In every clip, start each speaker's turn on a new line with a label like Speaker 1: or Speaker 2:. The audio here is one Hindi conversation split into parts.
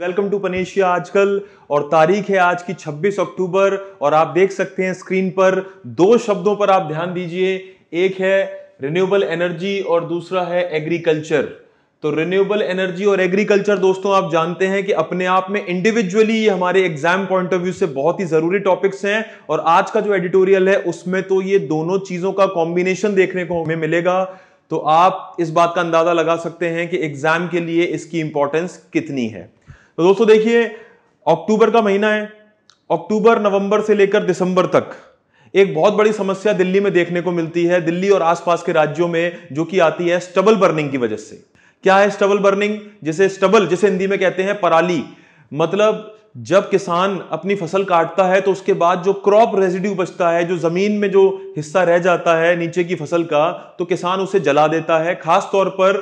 Speaker 1: वेलकम टू पनेशिया आजकल और तारीख है आज की 26 अक्टूबर और आप देख सकते हैं स्क्रीन पर दो शब्दों पर आप ध्यान दीजिए एक है रिन्यूएबल एनर्जी और दूसरा है एग्रीकल्चर तो रिन्यूएबल एनर्जी और एग्रीकल्चर दोस्तों आप जानते हैं कि अपने आप में इंडिविजुअली ये हमारे एग्जाम पॉइंट ऑफ व्यू से बहुत ही जरूरी टॉपिक्स हैं और आज का जो एडिटोरियल है उसमें तो ये दोनों चीजों का कॉम्बिनेशन देखने को हमें मिलेगा तो आप इस बात का अंदाजा लगा सकते हैं कि एग्जाम के लिए इसकी इंपॉर्टेंस कितनी है तो दोस्तों देखिए अक्टूबर का महीना है अक्टूबर नवंबर से लेकर दिसंबर तक एक बहुत बड़ी समस्या दिल्ली में देखने को मिलती है दिल्ली और आसपास के राज्यों में जो कि आती है स्टबल बर्निंग की वजह से क्या है स्टबल बर्निंग जिसे स्टबल जिसे हिंदी में कहते हैं पराली मतलब जब किसान अपनी फसल काटता है तो उसके बाद जो क्रॉप रेजिड्यू बचता है जो जमीन में जो हिस्सा रह जाता है नीचे की फसल का तो किसान उसे जला देता है खास तौर पर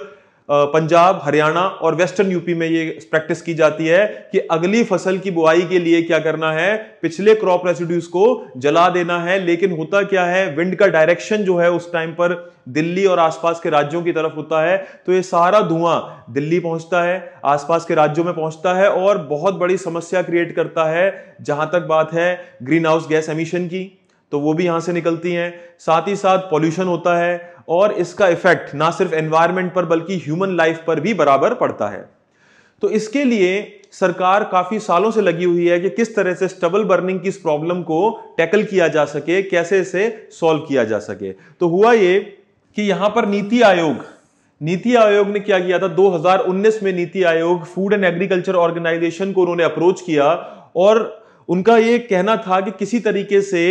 Speaker 1: पंजाब हरियाणा और वेस्टर्न यूपी में ये प्रैक्टिस की जाती है कि अगली फसल की बुआई के लिए क्या करना है पिछले क्रॉप रेसिड्यूज को जला देना है लेकिन होता क्या है विंड का डायरेक्शन जो है उस टाइम पर दिल्ली और आसपास के राज्यों की तरफ होता है तो ये सारा धुआं दिल्ली पहुंचता है आसपास के राज्यों में पहुंचता है और बहुत बड़ी समस्या क्रिएट करता है जहां तक बात है ग्रीन हाउस गैस एमिशन की तो वो भी यहां से निकलती हैं साथ ही साथ पॉल्यूशन होता है और इसका इफेक्ट ना सिर्फ एनवायरमेंट पर बल्कि ह्यूमन लाइफ पर भी बराबर पड़ता है तो इसके लिए सरकार काफी सालों से लगी हुई है कि किस तरह से स्टबल बर्निंग की इस प्रॉब्लम को टैकल किया जा सके कैसे इसे सॉल्व किया जा सके तो हुआ ये कि यहां पर नीति आयोग नीति आयोग ने क्या किया था 2019 में नीति आयोग फूड एंड एग्रीकल्चर ऑर्गेनाइजेशन को उन्होंने अप्रोच किया और उनका ये कहना था कि किसी तरीके से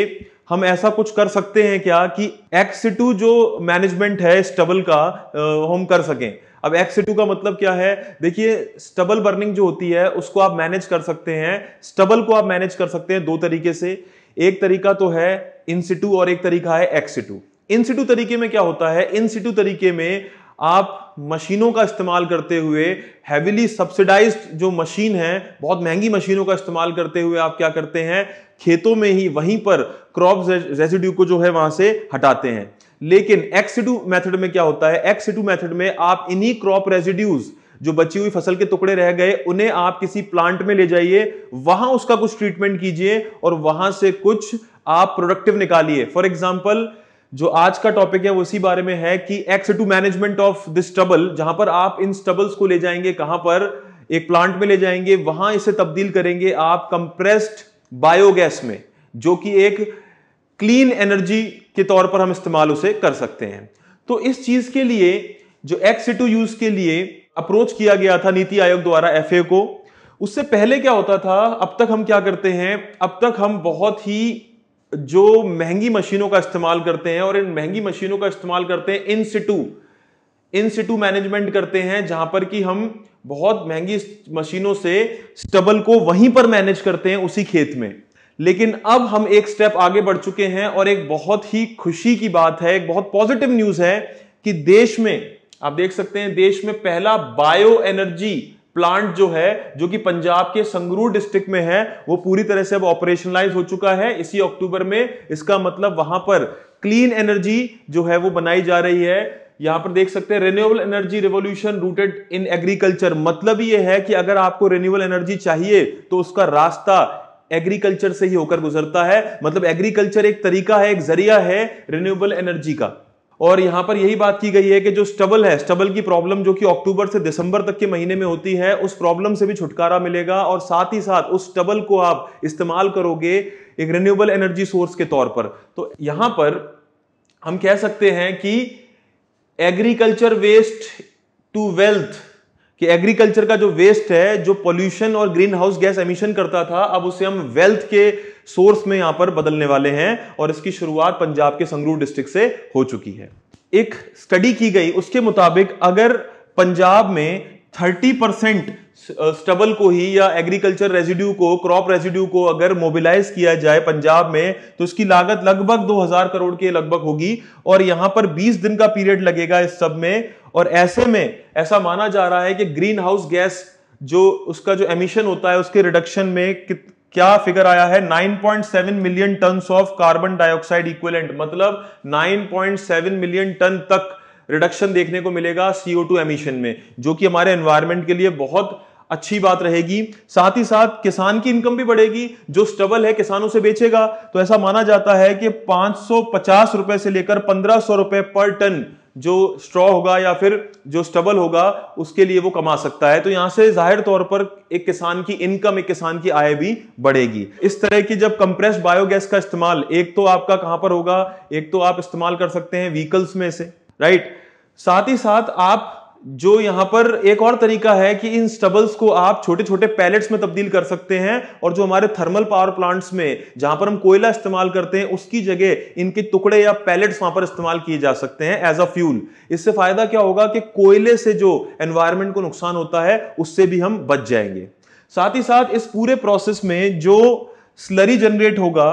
Speaker 1: हम ऐसा कुछ कर सकते हैं क्या कि टू जो मैनेजमेंट है स्टबल का हम कर सकें अब एक्सिटू का मतलब क्या है देखिए स्टबल बर्निंग जो होती है उसको आप मैनेज कर सकते हैं स्टबल को आप मैनेज कर सकते हैं दो तरीके से एक तरीका तो है इंसिटू और एक तरीका है एक्सिटू इंसिटू तरीके में क्या होता है इंसिटू तरीके में आप मशीनों का इस्तेमाल करते हुए हैविली सब्सिडाइज जो मशीन है बहुत महंगी मशीनों का इस्तेमाल करते हुए आप क्या करते हैं खेतों में ही वहीं पर क्रॉप रेसिड्यू को जो है वहां से हटाते हैं लेकिन एक्सीडू मेथड में क्या होता है एक्सीडू मेथड में आप इन्हीं क्रॉप रेसिड्यूज जो बची हुई फसल के टुकड़े रह गए उन्हें आप किसी प्लांट में ले जाइए वहां उसका कुछ ट्रीटमेंट कीजिए और वहां से कुछ आप प्रोडक्टिव निकालिए फॉर एग्जाम्पल जो आज का टॉपिक है वो इसी बारे में है कि ex situ management of this stubble जहां पर आप इन स्टबल्स को ले जाएंगे कहां पर एक प्लांट में ले जाएंगे वहां इसे तब्दील करेंगे आप कंप्रेस्ड बायोगैस में जो कि एक क्लीन एनर्जी के तौर पर हम इस्तेमाल उसे कर सकते हैं तो इस चीज के लिए जो एक्स टू यूज के लिए अप्रोच किया गया था नीति आयोग द्वारा एफ को उससे पहले क्या होता था अब तक हम क्या करते हैं अब तक हम बहुत ही जो महंगी मशीनों का इस्तेमाल करते हैं और इन महंगी मशीनों का इस्तेमाल करते हैं इन सिटू इन सिटू मैनेजमेंट करते हैं जहां पर कि हम बहुत महंगी मशीनों से स्टबल को वहीं पर मैनेज करते हैं उसी खेत में लेकिन अब हम एक स्टेप आगे बढ़ चुके हैं और एक बहुत ही खुशी की बात है एक बहुत पॉजिटिव न्यूज है कि देश में आप देख सकते हैं देश में पहला बायो एनर्जी प्लांट जो है जो कि पंजाब के संगरूर डिस्ट्रिक्ट में है वो पूरी तरह से अब ऑपरेशनलाइज हो चुका है इसी अक्टूबर में इसका मतलब वहां पर क्लीन एनर्जी जो है वो बनाई जा रही है यहां पर देख सकते हैं renewable energy revolution rooted in agriculture मतलब ये है कि अगर आपको रिन्यूएबल एनर्जी चाहिए तो उसका रास्ता एग्रीकल्चर से ही होकर गुजरता है मतलब एग्रीकल्चर एक तरीका है एक जरिया है रिन्यूएबल एनर्जी का और यहां पर यही बात की गई है कि जो स्टबल है स्टबल की प्रॉब्लम जो कि अक्टूबर से दिसंबर तक के महीने में होती है उस प्रॉब्लम से भी छुटकारा मिलेगा और साथ ही साथ उस स्टबल को आप इस्तेमाल करोगे एक रिन्यूएबल एनर्जी सोर्स के तौर पर तो यहां पर हम कह सकते हैं कि एग्रीकल्चर वेस्ट टू वेल्थ कि एग्रीकल्चर का जो वेस्ट है जो पोल्यूशन और ग्रीन हाउस गैस एमिशन करता था अब उसे हम वेल्थ के सोर्स में यहां पर बदलने वाले हैं और इसकी शुरुआत पंजाब के संगरूर डिस्ट्रिक्ट से हो चुकी है एक स्टडी की गई उसके मुताबिक अगर पंजाब में 30 परसेंट स्टबल को ही या एग्रीकल्चर रेजिड्यू को क्रॉप रेजिड्यू को अगर मोबिलाइज किया जाए पंजाब में तो उसकी लागत लगभग 2000 करोड़ के लगभग होगी और यहां पर 20 दिन का पीरियड लगेगा इस सब में और ऐसे में ऐसा माना जा रहा है कि ग्रीन हाउस गैस जो उसका जो एमिशन होता है उसके रिडक्शन में क्या फिगर आया है 9.7 million tonne of carbon dioxide equivalent मतलब 9.7 मिलियन टन तक रिडक्शन देखने को मिलेगा टू एमिशन में जो कि हमारे एनवायरमेंट के लिए बहुत अच्छी बात रहेगी साथ ही साथ किसान की इनकम भी बढ़ेगी जो स्टबल है किसानों से बेचेगा तो ऐसा माना जाता है कि पांच रुपए से लेकर पंद्रह रुपए पर टन जो स्ट्रॉ होगा या फिर जो स्टबल होगा उसके लिए वो कमा सकता है तो यहाँ से जाहिर तौर पर एक किसान की इनकम एक किसान की आय भी बढ़ेगी इस तरह की जब कंप्रेस्ड बायोगैस का इस्तेमाल एक तो आपका कहां पर होगा एक तो आप इस्तेमाल कर सकते हैं व्हीकल्स में से राइट साथ ही साथ आप जो यहां पर एक और तरीका है कि इन स्टबल्स को आप छोटे छोटे पैलेट्स में तब्दील कर सकते हैं और जो हमारे थर्मल पावर प्लांट्स में जहां पर हम कोयला इस्तेमाल करते हैं उसकी जगह इनके टुकड़े या पैलेट्स वहां पर इस्तेमाल किए जा सकते हैं एज अ फ्यूल इससे फायदा क्या होगा कि कोयले से जो एनवायरमेंट को नुकसान होता है उससे भी हम बच जाएंगे साथ ही साथ इस पूरे प्रोसेस में जो स्लरी जनरेट होगा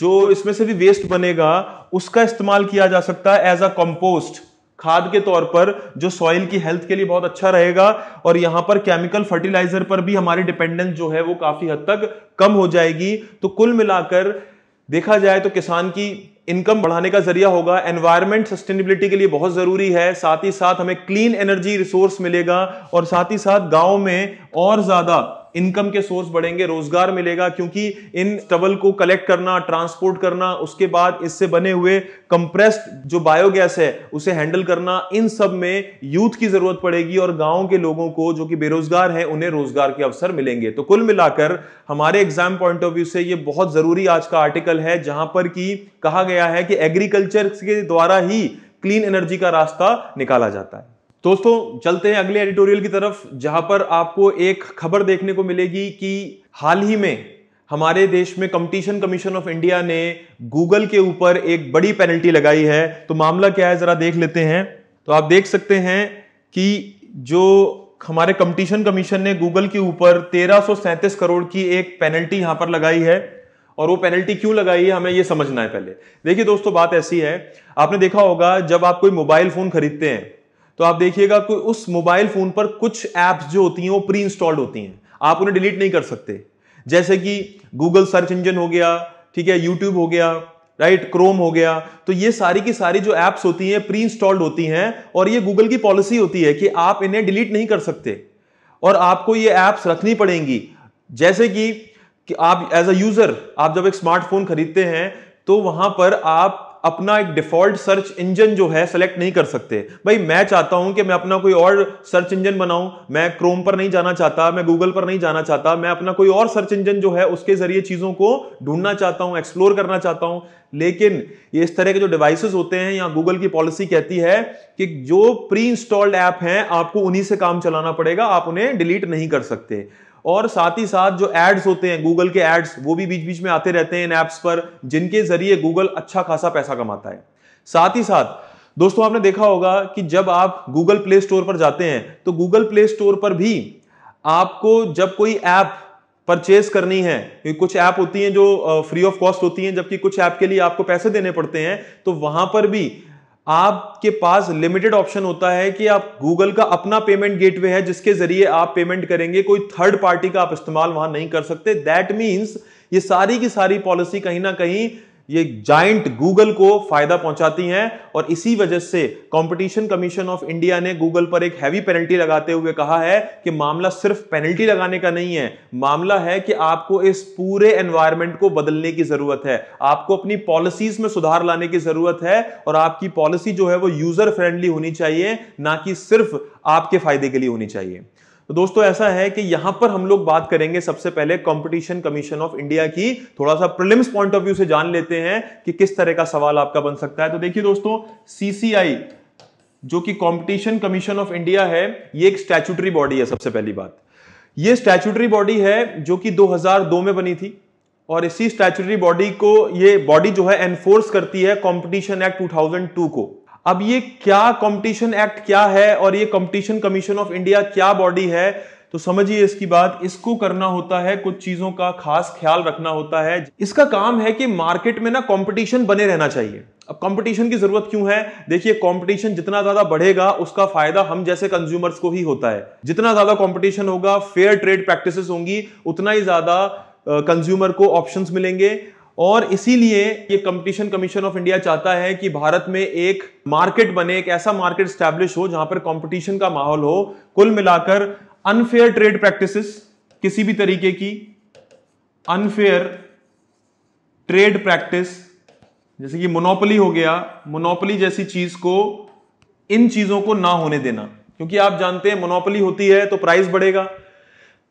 Speaker 1: जो इसमें से भी वेस्ट बनेगा उसका इस्तेमाल किया जा सकता है एज अ कंपोस्ट खाद के तौर पर जो सॉइल की हेल्थ के लिए बहुत अच्छा रहेगा और यहाँ पर केमिकल फर्टिलाइजर पर भी हमारी डिपेंडेंस जो है वो काफी हद तक कम हो जाएगी तो कुल मिलाकर देखा जाए तो किसान की इनकम बढ़ाने का जरिया होगा एनवायरमेंट सस्टेनेबिलिटी के लिए बहुत जरूरी है साथ ही साथ हमें क्लीन एनर्जी रिसोर्स मिलेगा और साथ ही साथ गांव में और ज्यादा इनकम के सोर्स बढ़ेंगे रोजगार मिलेगा क्योंकि इन स्टबल को कलेक्ट करना ट्रांसपोर्ट करना उसके बाद इससे बने हुए कंप्रेस्ड जो बायोगैस है उसे हैंडल करना इन सब में यूथ की जरूरत पड़ेगी और गांव के लोगों को जो कि बेरोजगार है उन्हें रोजगार के अवसर मिलेंगे तो कुल मिलाकर हमारे एग्जाम पॉइंट ऑफ व्यू से ये बहुत जरूरी आज का आर्टिकल है जहां पर कि कहा गया है कि एग्रीकल्चर के द्वारा ही क्लीन एनर्जी का रास्ता निकाला जाता है दोस्तों चलते हैं अगले एडिटोरियल की तरफ जहां पर आपको एक खबर देखने को मिलेगी कि हाल ही में हमारे देश में कंपटीशन कमीशन ऑफ इंडिया ने गूगल के ऊपर एक बड़ी पेनल्टी लगाई है तो मामला क्या है जरा देख लेते हैं तो आप देख सकते हैं कि जो हमारे कंपटीशन कमीशन ने गूगल के ऊपर तेरह करोड़ की एक पेनल्टी यहां पर लगाई है और वो पेनल्टी क्यों लगाई है हमें ये समझना है पहले देखिए दोस्तों बात ऐसी है आपने देखा होगा जब आप कोई मोबाइल फोन खरीदते हैं तो आप देखिएगा कि उस मोबाइल फोन पर कुछ ऐप्स जो होती हैं वो प्री इंस्टॉल्ड होती हैं आप उन्हें डिलीट नहीं कर सकते जैसे कि गूगल सर्च इंजन हो गया ठीक है यूट्यूब हो गया राइट क्रोम हो गया तो ये सारी की सारी जो एप्स होती हैं प्री इंस्टॉल्ड होती हैं और ये गूगल की पॉलिसी होती है कि आप इन्हें डिलीट नहीं कर सकते और आपको ये ऐप्स रखनी पड़ेंगी जैसे कि, कि आप एज अ यूजर आप जब एक स्मार्टफोन खरीदते हैं तो वहां पर आप अपना एक डिफॉल्ट सर्च इंजन जो है सेलेक्ट नहीं कर सकते भाई मैं चाहता हूं कि मैं अपना कोई और सर्च इंजन बनाऊं मैं क्रोम पर नहीं जाना चाहता मैं गूगल पर नहीं जाना चाहता मैं अपना कोई और सर्च इंजन जो है उसके जरिए चीजों को ढूंढना चाहता हूं एक्सप्लोर करना चाहता हूं लेकिन ये इस तरह के जो डिवाइसेस होते हैं या गूगल की पॉलिसी कहती है कि जो प्री इंस्टॉल्ड ऐप हैं आपको उन्हीं से काम चलाना पड़ेगा आप उन्हें डिलीट नहीं कर सकते और साथ ही साथ जो एड्स होते हैं गूगल के एड्स वो भी बीच बीच में आते रहते हैं इन ऐप्स पर जिनके जरिए गूगल अच्छा खासा पैसा कमाता है साथ ही साथ दोस्तों आपने देखा होगा कि जब आप गूगल प्ले स्टोर पर जाते हैं तो गूगल प्ले स्टोर पर भी आपको जब कोई ऐप परचेज करनी है कुछ ऐप होती हैं जो फ्री ऑफ कॉस्ट होती हैं जबकि कुछ ऐप के लिए आपको पैसे देने पड़ते हैं तो वहां पर भी आपके पास लिमिटेड ऑप्शन होता है कि आप गूगल का अपना पेमेंट गेटवे है जिसके जरिए आप पेमेंट करेंगे कोई थर्ड पार्टी का आप इस्तेमाल वहां नहीं कर सकते दैट मीन्स ये सारी की सारी पॉलिसी कहीं ना कहीं ये जाइंट गूगल को फायदा पहुंचाती हैं और इसी वजह से कंपटीशन कमीशन ऑफ इंडिया ने गूगल पर एक हैवी पेनल्टी लगाते हुए कहा है कि मामला सिर्फ पेनल्टी लगाने का नहीं है मामला है कि आपको इस पूरे एनवायरमेंट को बदलने की जरूरत है आपको अपनी पॉलिसीज में सुधार लाने की जरूरत है और आपकी पॉलिसी जो है वो यूजर फ्रेंडली होनी चाहिए ना कि सिर्फ आपके फायदे के लिए होनी चाहिए तो दोस्तों ऐसा है कि यहां पर हम लोग बात करेंगे सबसे पहले कंपटीशन कमीशन ऑफ इंडिया की थोड़ा सा प्रिलिम्स पॉइंट ऑफ व्यू से जान लेते हैं कि किस तरह का सवाल आपका बन सकता है तो देखिए दोस्तों सीसीआई जो कि कंपटीशन कमीशन ऑफ इंडिया है ये एक स्टैचुटरी बॉडी है सबसे पहली बात ये स्टैचुटरी बॉडी है जो कि दो में बनी थी और इसी स्टैचुटरी बॉडी को ये बॉडी जो है एनफोर्स करती है कॉम्पिटिशन एक्ट टू को अब ये क्या कंपटीशन एक्ट क्या है और ये कंपटीशन कमीशन ऑफ इंडिया क्या बॉडी है तो समझिए इसकी बात इसको करना होता है कुछ चीजों का खास ख्याल रखना होता है इसका काम है कि मार्केट में ना कंपटीशन बने रहना चाहिए अब कंपटीशन की जरूरत क्यों है देखिए कंपटीशन जितना ज्यादा बढ़ेगा उसका फायदा हम जैसे कंज्यूमर्स को ही होता है जितना ज्यादा कंपटीशन होगा फेयर ट्रेड प्रैक्टिसेस होंगी उतना ही ज्यादा कंज्यूमर को ऑप्शंस मिलेंगे और इसीलिए ये कंपटीशन कमीशन ऑफ इंडिया चाहता है कि भारत में एक मार्केट बने एक ऐसा मार्केट स्टैब्लिश हो जहां पर कंपटीशन का माहौल हो कुल मिलाकर अनफेयर ट्रेड प्रैक्टिसेस किसी भी तरीके की अनफेयर ट्रेड प्रैक्टिस जैसे कि मोनोपली हो गया मोनोपली जैसी चीज को इन चीजों को ना होने देना क्योंकि आप जानते हैं मोनोपली होती है तो प्राइस बढ़ेगा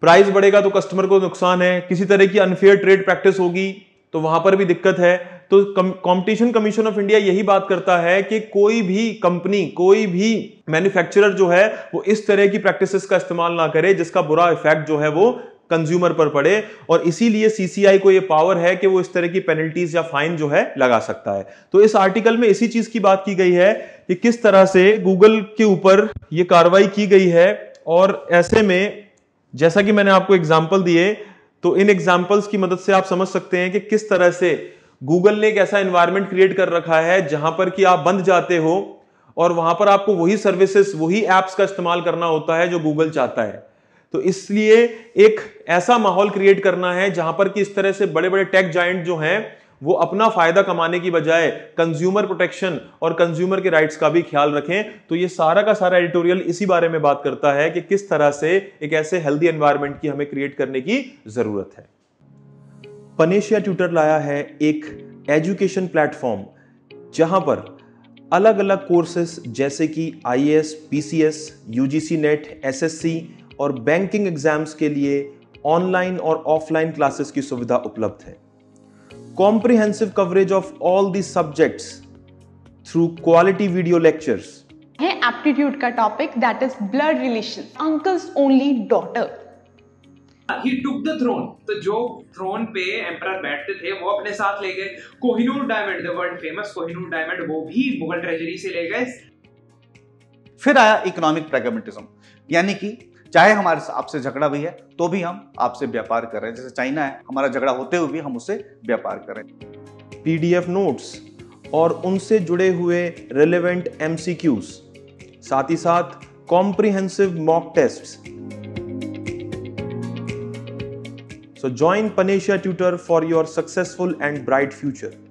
Speaker 1: प्राइस बढ़ेगा तो कस्टमर को नुकसान है किसी तरह की अनफेयर ट्रेड प्रैक्टिस होगी तो वहां पर भी दिक्कत है तो कंपटीशन कमीशन ऑफ इंडिया यही बात करता है कि कोई भी कंपनी कोई भी मैन्युफैक्चरर जो है वो इस तरह की प्रैक्टिसेस का इस्तेमाल ना करे जिसका बुरा इफेक्ट जो है वो कंज्यूमर पर पड़े और इसीलिए सीसीआई को यह पावर है कि वो इस तरह की पेनल्टीज या फाइन जो है लगा सकता है तो इस आर्टिकल में इसी चीज की बात की गई है कि किस तरह से गूगल के ऊपर ये कार्रवाई की गई है और ऐसे में जैसा कि मैंने आपको एग्जाम्पल दिए तो इन एग्जाम्पल्स की मदद से आप समझ सकते हैं कि किस तरह से गूगल ने एक ऐसा एनवायरमेंट क्रिएट कर रखा है जहां पर कि आप बंद जाते हो और वहां पर आपको वही सर्विसेस वही एप्स का इस्तेमाल करना होता है जो गूगल चाहता है तो इसलिए एक ऐसा माहौल क्रिएट करना है जहां पर कि इस तरह से बड़े बड़े टेक जॉइंट जो हैं वो अपना फायदा कमाने की बजाय कंज्यूमर प्रोटेक्शन और कंज्यूमर के राइट्स का भी ख्याल रखें तो ये सारा का सारा एडिटोरियल इसी बारे में बात करता है कि किस तरह से एक ऐसे हेल्दी एनवायरमेंट की हमें क्रिएट करने की जरूरत है पनेशिया ट्यूटर लाया है एक एजुकेशन प्लेटफॉर्म जहां पर अलग अलग कोर्सेस जैसे कि I S P C S U G C net S S C और बैंकिंग एग्जाम्स के लिए ऑनलाइन और ऑफलाइन क्लासेस की सुविधा उपलब्ध है comprehensive coverage of all these subjects through quality video lectures. है एप्टीट्यूड का topic that is blood relation uncles only daughter ही टुक द थ्रोन तो जो थ्रोन पे एम्पर बैठते थे वो अपने साथ ले गए Kohinoor diamond the world famous Kohinoor diamond वो भी मुगल ट्रेजरी से ले गए फिर आया इकोनॉमिक प्रेगमेटिज्म यानी कि चाहे हमारे आपसे झगड़ा भी है तो भी हम आपसे व्यापार कर रहे हैं जैसे चाइना है हमारा झगड़ा होते हुए भी हम उससे व्यापार कर रहे हैं पीडीएफ नोट्स और उनसे जुड़े हुए रिलेवेंट एमसीक्यूज साथ ही साथ comprehensive mock test so join panacea tutor for your successful and bright future